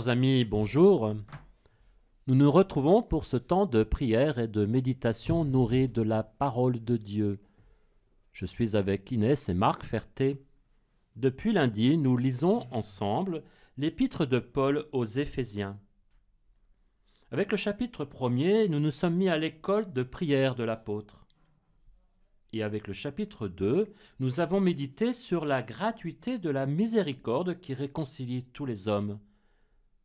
Chers amis, bonjour. Nous nous retrouvons pour ce temps de prière et de méditation nourrie de la parole de Dieu. Je suis avec Inès et Marc Ferté. Depuis lundi, nous lisons ensemble l'épître de Paul aux Éphésiens. Avec le chapitre 1er, nous nous sommes mis à l'école de prière de l'apôtre. Et avec le chapitre 2, nous avons médité sur la gratuité de la miséricorde qui réconcilie tous les hommes.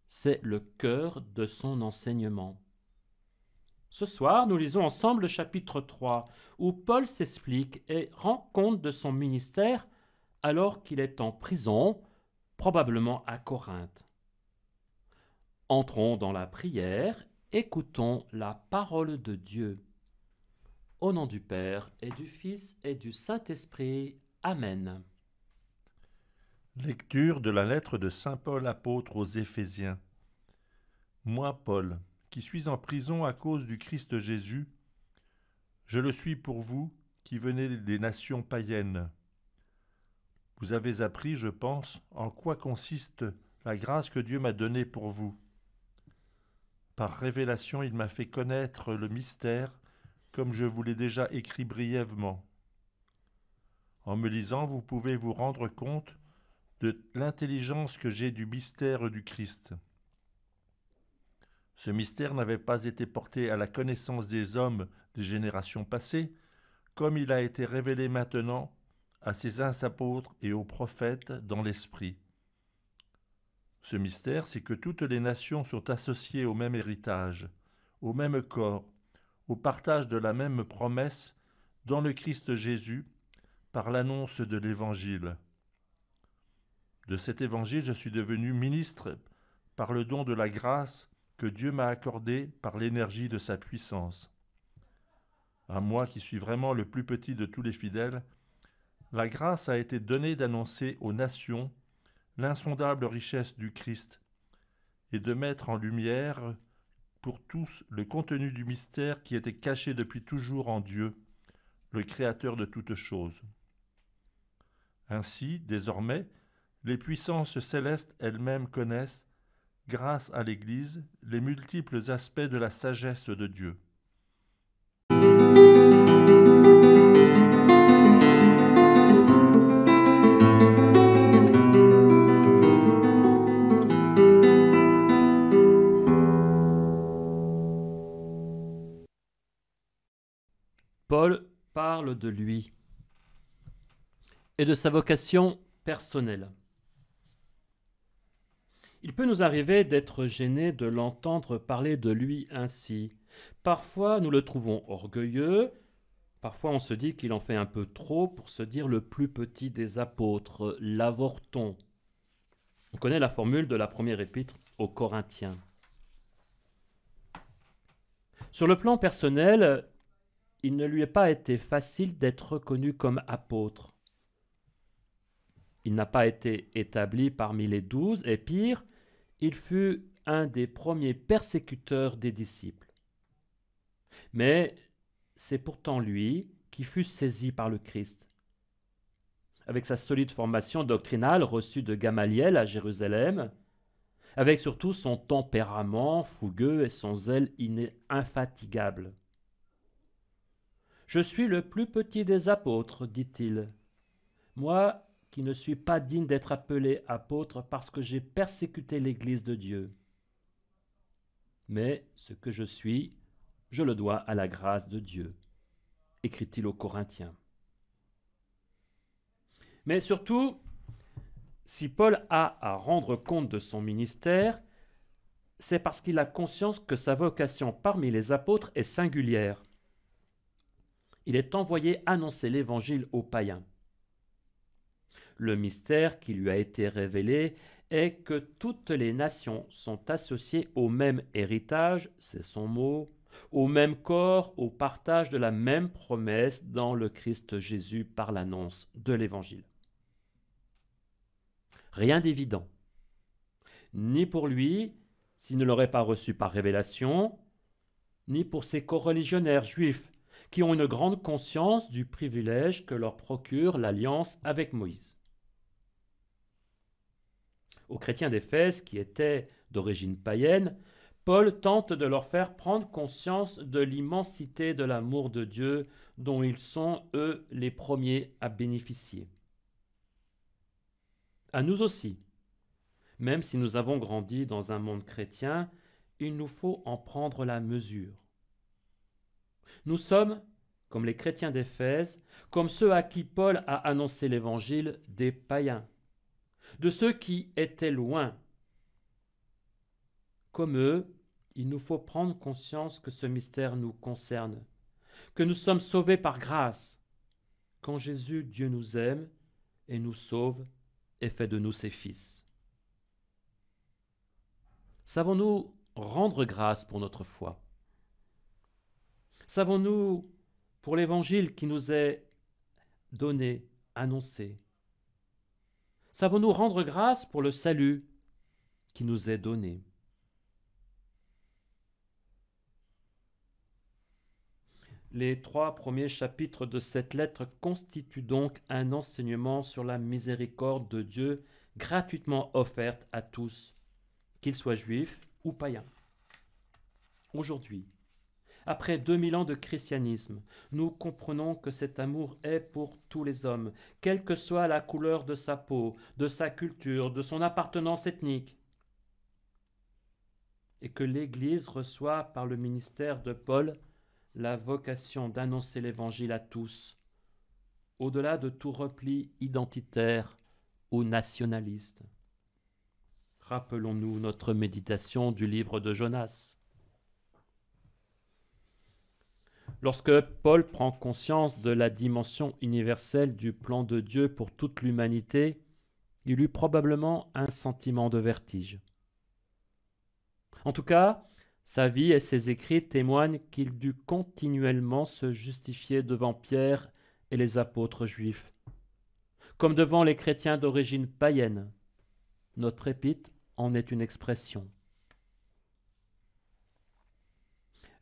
C'est le cœur de son enseignement. Ce soir, nous lisons ensemble le chapitre 3, où Paul s'explique et rend compte de son ministère alors qu'il est en prison, probablement à Corinthe. Entrons dans la prière, écoutons la parole de Dieu. Au nom du Père et du Fils et du Saint-Esprit. Amen. Lecture de la lettre de Saint Paul apôtre aux Éphésiens. Moi, Paul, qui suis en prison à cause du Christ Jésus, je le suis pour vous qui venez des nations païennes. Vous avez appris, je pense, en quoi consiste la grâce que Dieu m'a donnée pour vous. Par révélation, il m'a fait connaître le mystère, comme je vous l'ai déjà écrit brièvement. En me lisant, vous pouvez vous rendre compte de l'intelligence que j'ai du mystère du Christ. Ce mystère n'avait pas été porté à la connaissance des hommes des générations passées, comme il a été révélé maintenant à ses uns apôtres et aux prophètes dans l'Esprit. Ce mystère, c'est que toutes les nations sont associées au même héritage, au même corps, au partage de la même promesse dans le Christ Jésus par l'annonce de l'Évangile de cet évangile, je suis devenu ministre par le don de la grâce que Dieu m'a accordée par l'énergie de sa puissance. À moi qui suis vraiment le plus petit de tous les fidèles, la grâce a été donnée d'annoncer aux nations l'insondable richesse du Christ et de mettre en lumière pour tous le contenu du mystère qui était caché depuis toujours en Dieu, le Créateur de toutes choses. Ainsi, désormais, les puissances célestes elles-mêmes connaissent, grâce à l'Église, les multiples aspects de la sagesse de Dieu. Paul parle de lui et de sa vocation personnelle. Il peut nous arriver d'être gêné de l'entendre parler de lui ainsi. Parfois nous le trouvons orgueilleux, parfois on se dit qu'il en fait un peu trop pour se dire le plus petit des apôtres, l'avorton. On connaît la formule de la première épître aux Corinthiens. Sur le plan personnel, il ne lui est pas été facile d'être reconnu comme apôtre. Il n'a pas été établi parmi les douze, et pire, il fut un des premiers persécuteurs des disciples. Mais c'est pourtant lui qui fut saisi par le Christ. Avec sa solide formation doctrinale reçue de Gamaliel à Jérusalem, avec surtout son tempérament fougueux et son zèle inné infatigable. Je suis le plus petit des apôtres, dit-il. Moi, qui ne suis pas digne d'être appelé apôtre parce que j'ai persécuté l'Église de Dieu. Mais ce que je suis, je le dois à la grâce de Dieu, écrit-il aux Corinthiens. Mais surtout, si Paul a à rendre compte de son ministère, c'est parce qu'il a conscience que sa vocation parmi les apôtres est singulière. Il est envoyé annoncer l'Évangile aux païens. Le mystère qui lui a été révélé est que toutes les nations sont associées au même héritage, c'est son mot, au même corps, au partage de la même promesse dans le Christ Jésus par l'annonce de l'Évangile. Rien d'évident, ni pour lui, s'il ne l'aurait pas reçu par révélation, ni pour ses coreligionnaires juifs, qui ont une grande conscience du privilège que leur procure l'alliance avec Moïse aux chrétiens d'Éphèse qui étaient d'origine païenne, Paul tente de leur faire prendre conscience de l'immensité de l'amour de Dieu dont ils sont, eux, les premiers à bénéficier. À nous aussi, même si nous avons grandi dans un monde chrétien, il nous faut en prendre la mesure. Nous sommes, comme les chrétiens d'Éphèse, comme ceux à qui Paul a annoncé l'Évangile des païens de ceux qui étaient loin. Comme eux, il nous faut prendre conscience que ce mystère nous concerne, que nous sommes sauvés par grâce. Quand Jésus, Dieu nous aime et nous sauve et fait de nous ses fils. Savons-nous rendre grâce pour notre foi Savons-nous pour l'évangile qui nous est donné, annoncé va nous rendre grâce pour le salut qui nous est donné Les trois premiers chapitres de cette lettre constituent donc un enseignement sur la miséricorde de Dieu gratuitement offerte à tous, qu'ils soient juifs ou païens. Aujourd'hui, après 2000 ans de christianisme, nous comprenons que cet amour est pour tous les hommes, quelle que soit la couleur de sa peau, de sa culture, de son appartenance ethnique. Et que l'Église reçoit par le ministère de Paul la vocation d'annoncer l'Évangile à tous, au-delà de tout repli identitaire ou nationaliste. Rappelons-nous notre méditation du livre de Jonas. Lorsque Paul prend conscience de la dimension universelle du plan de Dieu pour toute l'humanité, il eut probablement un sentiment de vertige. En tout cas, sa vie et ses écrits témoignent qu'il dut continuellement se justifier devant Pierre et les apôtres juifs, comme devant les chrétiens d'origine païenne. Notre épite en est une expression.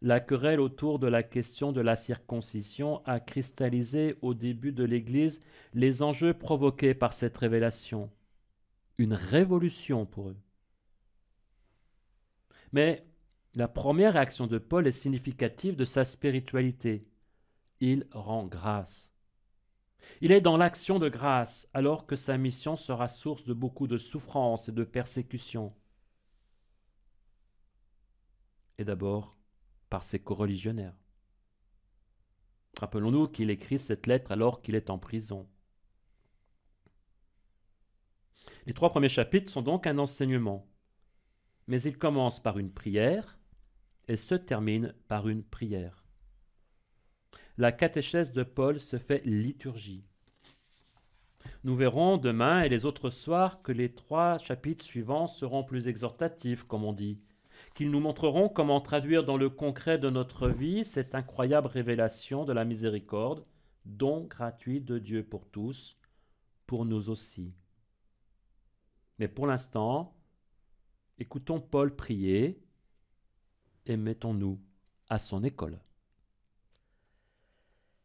La querelle autour de la question de la circoncision a cristallisé au début de l'Église les enjeux provoqués par cette révélation. Une révolution pour eux. Mais la première réaction de Paul est significative de sa spiritualité. Il rend grâce. Il est dans l'action de grâce alors que sa mission sera source de beaucoup de souffrances et de persécutions. Et d'abord, par ses coreligionnaires. Rappelons-nous qu'il écrit cette lettre alors qu'il est en prison. Les trois premiers chapitres sont donc un enseignement, mais ils commencent par une prière et se terminent par une prière. La catéchèse de Paul se fait liturgie. Nous verrons demain et les autres soirs que les trois chapitres suivants seront plus exhortatifs, comme on dit, qu'ils nous montreront comment traduire dans le concret de notre vie cette incroyable révélation de la miséricorde, don gratuit de Dieu pour tous, pour nous aussi. Mais pour l'instant, écoutons Paul prier et mettons-nous à son école.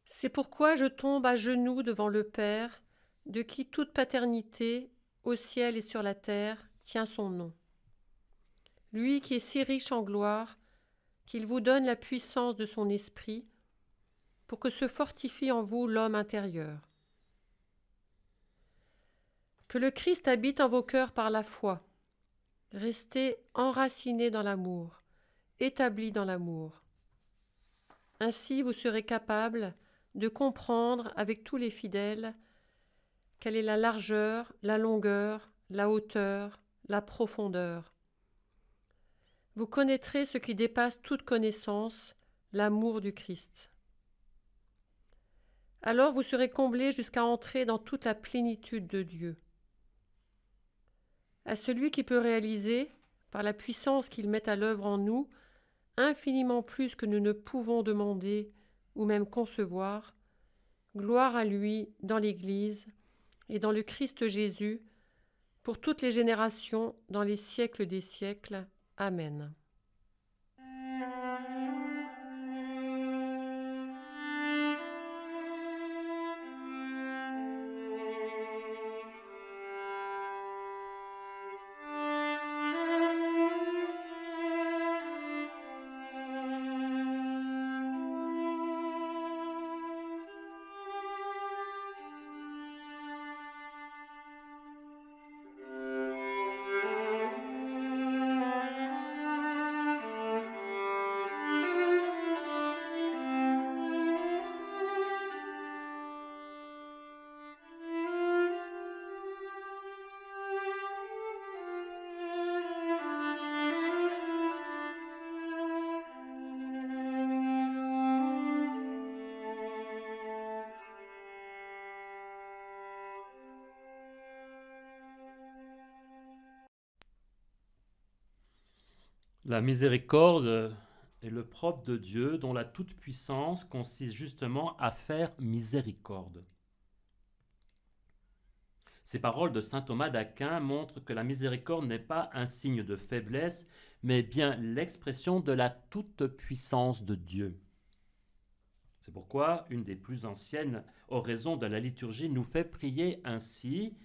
C'est pourquoi je tombe à genoux devant le Père, de qui toute paternité, au ciel et sur la terre, tient son nom lui qui est si riche en gloire, qu'il vous donne la puissance de son esprit, pour que se fortifie en vous l'homme intérieur. Que le Christ habite en vos cœurs par la foi. Restez enracinés dans l'amour, établis dans l'amour. Ainsi vous serez capables de comprendre avec tous les fidèles quelle est la largeur, la longueur, la hauteur, la profondeur, vous connaîtrez ce qui dépasse toute connaissance, l'amour du Christ. Alors vous serez comblés jusqu'à entrer dans toute la plénitude de Dieu. À celui qui peut réaliser, par la puissance qu'il met à l'œuvre en nous, infiniment plus que nous ne pouvons demander ou même concevoir, gloire à lui dans l'Église et dans le Christ Jésus, pour toutes les générations dans les siècles des siècles. Amen. La miséricorde est le propre de Dieu dont la toute-puissance consiste justement à faire miséricorde. Ces paroles de saint Thomas d'Aquin montrent que la miséricorde n'est pas un signe de faiblesse, mais bien l'expression de la toute-puissance de Dieu. C'est pourquoi une des plus anciennes oraisons de la liturgie nous fait prier ainsi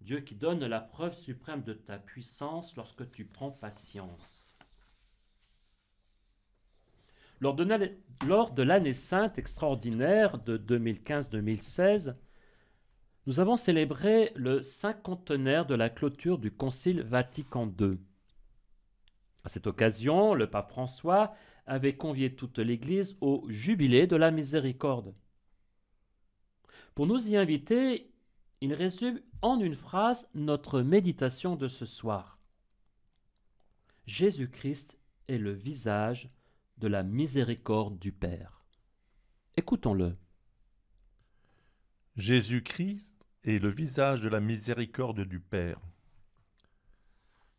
Dieu qui donne la preuve suprême de ta puissance lorsque tu prends patience. Lors de l'année sainte extraordinaire de 2015-2016, nous avons célébré le cinquantenaire de la clôture du Concile Vatican II. À cette occasion, le pape François avait convié toute l'Église au jubilé de la miséricorde. Pour nous y inviter, il résume en une phrase notre méditation de ce soir. Jésus-Christ est le visage de la miséricorde du Père. Écoutons-le. Jésus-Christ est le visage de la miséricorde du Père.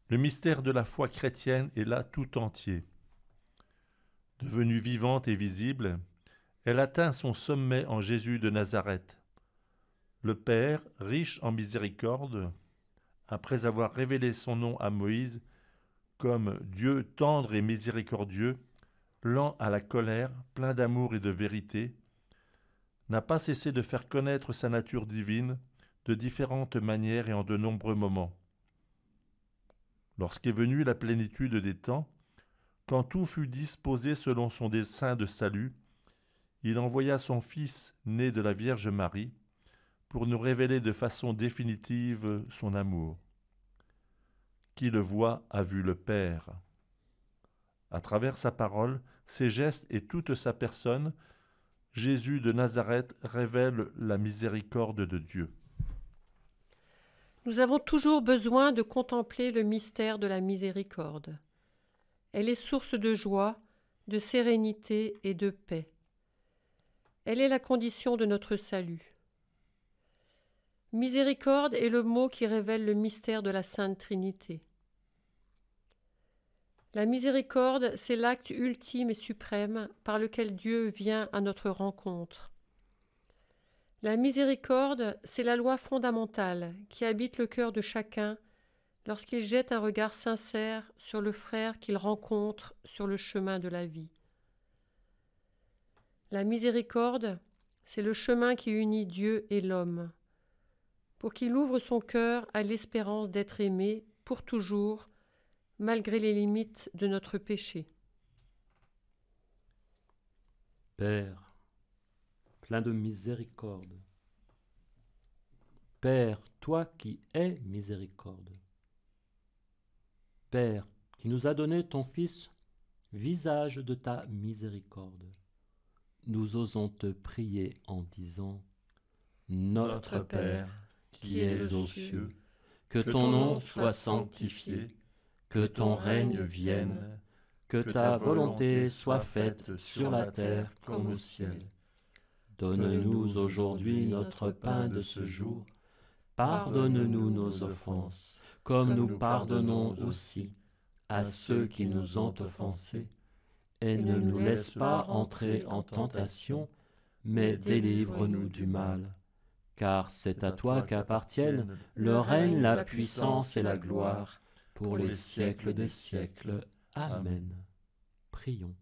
Le mystère de la foi chrétienne est là tout entier. Devenue vivante et visible, elle atteint son sommet en Jésus de Nazareth. Le Père, riche en miséricorde, après avoir révélé son nom à Moïse comme Dieu tendre et miséricordieux, lent à la colère, plein d'amour et de vérité, n'a pas cessé de faire connaître sa nature divine de différentes manières et en de nombreux moments. Lorsqu'est venue la plénitude des temps, quand tout fut disposé selon son dessein de salut, il envoya son Fils né de la Vierge Marie pour nous révéler de façon définitive son amour. Qui le voit a vu le Père. À travers sa parole, ses gestes et toute sa personne, Jésus de Nazareth révèle la miséricorde de Dieu. Nous avons toujours besoin de contempler le mystère de la miséricorde. Elle est source de joie, de sérénité et de paix. Elle est la condition de notre salut. Miséricorde est le mot qui révèle le mystère de la Sainte Trinité. La miséricorde, c'est l'acte ultime et suprême par lequel Dieu vient à notre rencontre. La miséricorde, c'est la loi fondamentale qui habite le cœur de chacun lorsqu'il jette un regard sincère sur le frère qu'il rencontre sur le chemin de la vie. La miséricorde, c'est le chemin qui unit Dieu et l'homme, pour qu'il ouvre son cœur à l'espérance d'être aimé pour toujours malgré les limites de notre péché. Père, plein de miséricorde. Père, toi qui es miséricorde. Père, qui nous as donné ton Fils, visage de ta miséricorde. Nous osons te prier en disant Notre Père, qui es aux cieux, que ton nom soit sanctifié que ton règne vienne, que ta volonté soit faite sur la terre comme au ciel. Donne-nous aujourd'hui notre pain de ce jour. Pardonne-nous nos offenses, comme nous pardonnons aussi à ceux qui nous ont offensés. Et ne nous laisse pas entrer en tentation, mais délivre-nous du mal. Car c'est à toi qu'appartiennent le règne, la puissance et la gloire pour, les, siècles des siècles. Amen. Prions.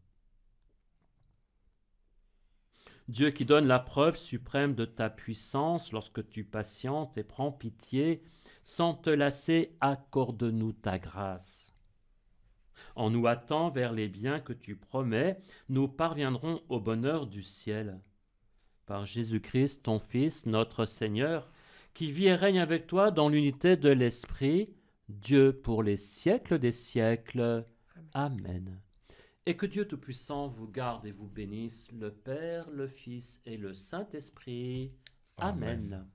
Dieu qui donne la preuve suprême de ta puissance lorsque tu patientes et prends pitié, sans te lasser, accorde-nous ta grâce. En nous hâtant vers les biens que tu promets, nous parviendrons au bonheur du ciel. Par Jésus-Christ, ton Fils, notre Seigneur, qui vit et règne avec toi dans l'unité de l'Esprit, Dieu pour les siècles des siècles. Amen. Et que Dieu Tout-Puissant vous garde et vous bénisse, le Père, le Fils et le Saint-Esprit. Amen.